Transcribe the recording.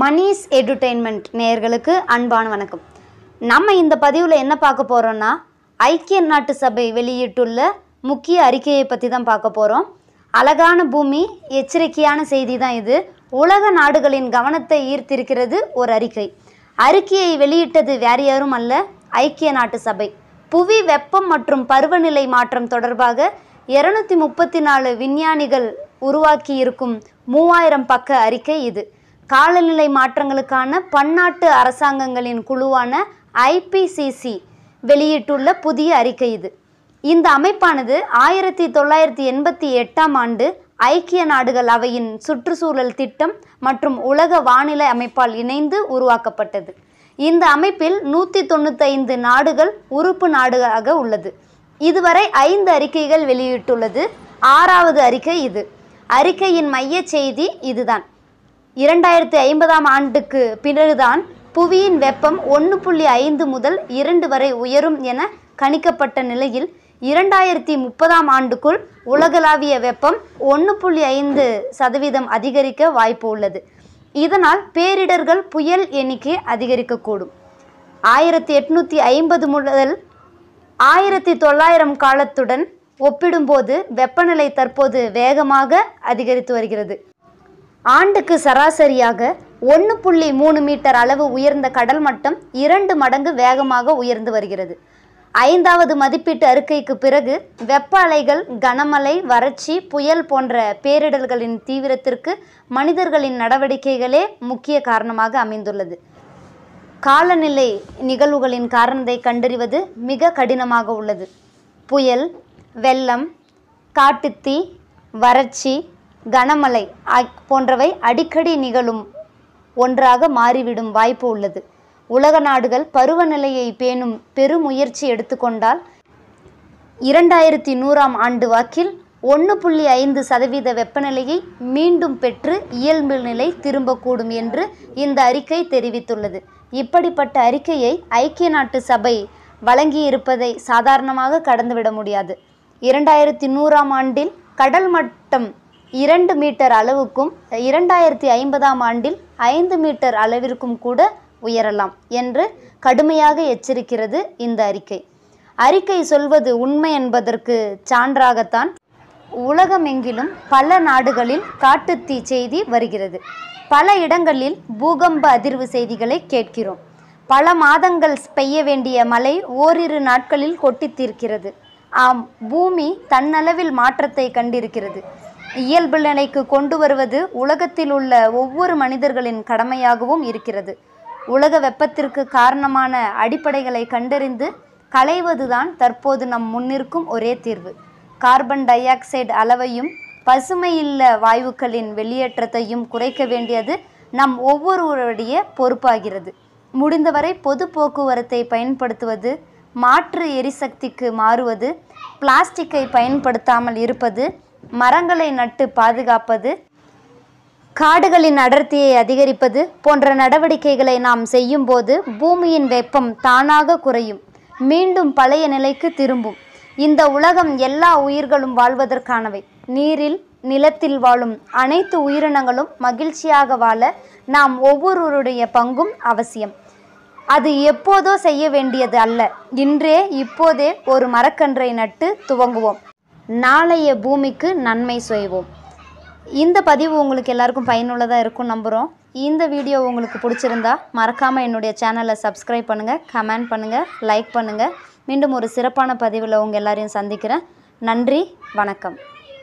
மணிஸ் எடுடைன்மெண்ட் நேயர்களுக்கு அன்பான வணக்கம் நம்ம இந்த பதிவில் என்ன பார்க்க போகிறோன்னா ஐக்கிய நாட்டு சபை வெளியிட்டுள்ள முக்கிய அறிக்கையை பற்றி தான் பார்க்க போகிறோம் அழகான பூமி எச்சரிக்கையான செய்தி தான் இது உலக நாடுகளின் கவனத்தை ஈர்த்திருக்கிறது ஒரு அறிக்கை அறிக்கையை வெளியிட்டது வேறு யாரும் அல்ல ஐக்கிய நாட்டு சபை புவி வெப்பம் மற்றும் பருவநிலை மாற்றம் தொடர்பாக இருநூத்தி முப்பத்தி நாலு விஞ்ஞானிகள் உருவாக்கி இருக்கும் மூவாயிரம் பக்க அறிக்கை இது காலநிலை மாற்றங்களுக்கான பன்னாட்டு அரசாங்கங்களின் குழுவான ஐபிசிசி வெளியிட்டுள்ள புதிய அறிக்கை இது இந்த அமைப்பானது ஆயிரத்தி தொள்ளாயிரத்தி எண்பத்தி எட்டாம் ஆண்டு ஐக்கிய நாடுகள் அவையின் சுற்றுச்சூழல் திட்டம் மற்றும் உலக வானிலை அமைப்பால் இணைந்து உருவாக்கப்பட்டது இந்த அமைப்பில் நூற்றி தொண்ணூத்தைந்து நாடுகள் உறுப்பு நாடுகளாக உள்ளது இதுவரை ஐந்து அறிக்கைகள் வெளியிட்டுள்ளது ஆறாவது அறிக்கை இது அறிக்கையின் மைய செய்தி இதுதான் இரண்டாயிரத்தி ஐம்பதாம் ஆண்டுக்கு பிறகுதான் புவியின் வெப்பம் ஒன்று புள்ளி ஐந்து முதல் இரண்டு வரை உயரும் என கணிக்கப்பட்ட நிலையில் இரண்டாயிரத்தி முப்பதாம் ஆண்டுக்குள் உலகளாவிய வெப்பம் ஒன்று புள்ளி ஐந்து சதவீதம் அதிகரிக்க வாய்ப்பு உள்ளது இதனால் பேரிடர்கள் புயல் எண்ணிக்கை அதிகரிக்கக்கூடும் ஆயிரத்தி எட்நூற்றி ஐம்பது முதல் ஆயிரத்தி தொள்ளாயிரம் காலத்துடன் ஒப்பிடும்போது வெப்பநிலை தற்போது வேகமாக அதிகரித்து வருகிறது ஆண்டுக்கு சராசரியாக ஒன்று புள்ளி மூணு மீட்டர் அளவு உயர்ந்த கடல் மட்டம் இரண்டு மடங்கு வேகமாக உயர்ந்து வருகிறது ஐந்தாவது மதிப்பீட்டு அறிக்கைக்கு பிறகு வெப்ப அலைகள் கனமழை வறட்சி புயல் போன்ற பேரிடர்களின் தீவிரத்திற்கு மனிதர்களின் நடவடிக்கைகளே முக்கிய காரணமாக அமைந்துள்ளது காலநிலை நிகழ்வுகளின் காரணத்தை கண்டறிவது மிக கடினமாக உள்ளது புயல் வெள்ளம் காட்டுத்தீ வறட்சி கனமழை போன்றவை அடிக்கடி நிகழும் ஒன்றாக மாறிவிடும் வாய்ப்பு உள்ளது உலக நாடுகள் பருவநிலையை பேணும் பெருமுயற்சி எடுத்துக்கொண்டால் இரண்டாயிரத்தி நூறாம் ஆண்டு வாக்கில் ஒன்று புள்ளி ஐந்து சதவீத வெப்பநிலையை மீண்டும் பெற்று இயல்பு நிலை திரும்பக்கூடும் என்று இந்த அறிக்கை தெரிவித்துள்ளது இப்படிப்பட்ட அறிக்கையை ஐக்கிய நாட்டு சபை வழங்கியிருப்பதை சாதாரணமாக கடந்துவிட முடியாது இரண்டாயிரத்தி நூறாம் ஆண்டில் கடல் மட்டம் இரண்டு மீட்டர் அளவுக்கும் இரண்டாயிரத்தி ஐம்பதாம் ஆண்டில் ஐந்து மீட்டர் அளவிற்கும் கூட உயரலாம் என்று கடுமையாக எச்சரிக்கிறது இந்த அறிக்கை அறிக்கை சொல்வது உண்மை என்பதற்கு சான்றாகத்தான் உலகமெங்கிலும் பல நாடுகளில் காட்டுத்தீ செய்தி வருகிறது பல இடங்களில் பூகம்ப அதிர்வு செய்திகளை கேட்கிறோம் பல மாதங்கள் பெய்ய வேண்டிய மழை ஓரிரு நாட்களில் கொட்டித்தீர்க்கிறது ஆம் பூமி தன்னளவில் மாற்றத்தை கண்டிருக்கிறது இயல்பு நிலைக்கு கொண்டு வருவது உலகத்தில் உள்ள ஒவ்வொரு மனிதர்களின் கடமையாகவும் இருக்கிறது உலக வெப்பத்திற்கு காரணமான அடிப்படைகளை கண்டறிந்து களைவதுதான் தற்போது நம் முன்னிற்கும் ஒரே தீர்வு கார்பன் டை ஆக்சைடு அளவையும் பசுமையில்ல வாயுக்களின் வெளியேற்றத்தையும் குறைக்க வேண்டியது நம் ஒவ்வொருவருடைய பொறுப்பாகிறது முடிந்தவரை பொது போக்குவரத்தை பயன்படுத்துவது மாற்று எரிசக்திக்கு மாறுவது பிளாஸ்டிக்கை பயன்படுத்தாமல் இருப்பது மரங்களை நட்டு பாதுகாப்பது காடுகளின் அடர்த்தியை அதிகரிப்பது போன்ற நடவடிக்கைகளை நாம் செய்யும்போது பூமியின் வெப்பம் தானாக குறையும் மீண்டும் பழைய நிலைக்கு திரும்பும் இந்த உலகம் எல்லா உயிர்களும் வாழ்வதற்கானவை நீரில் நிலத்தில் வாழும் அனைத்து உயிரினங்களும் மகிழ்ச்சியாக வாழ நாம் ஒவ்வொருவருடைய பங்கும் அவசியம் அது எப்போதோ செய்ய வேண்டியது அல்ல இன்றே இப்போதே ஒரு மரக்கன்றை நட்டு துவங்குவோம் நாளைய பூமிக்கு நன்மை செய்வோம் இந்த பதிவு உங்களுக்கு எல்லாருக்கும் பயனுள்ளதாக இருக்கும் நம்புகிறோம் இந்த வீடியோ உங்களுக்கு பிடிச்சிருந்தா மறக்காமல் என்னுடைய சேனலை சப்ஸ்கிரைப் பண்ணுங்கள் கமெண்ட் பண்ணுங்கள் லைக் பண்ணுங்கள் மீண்டும் ஒரு சிறப்பான பதிவில் உங்கள் எல்லாரையும் சந்திக்கிறேன் நன்றி வணக்கம்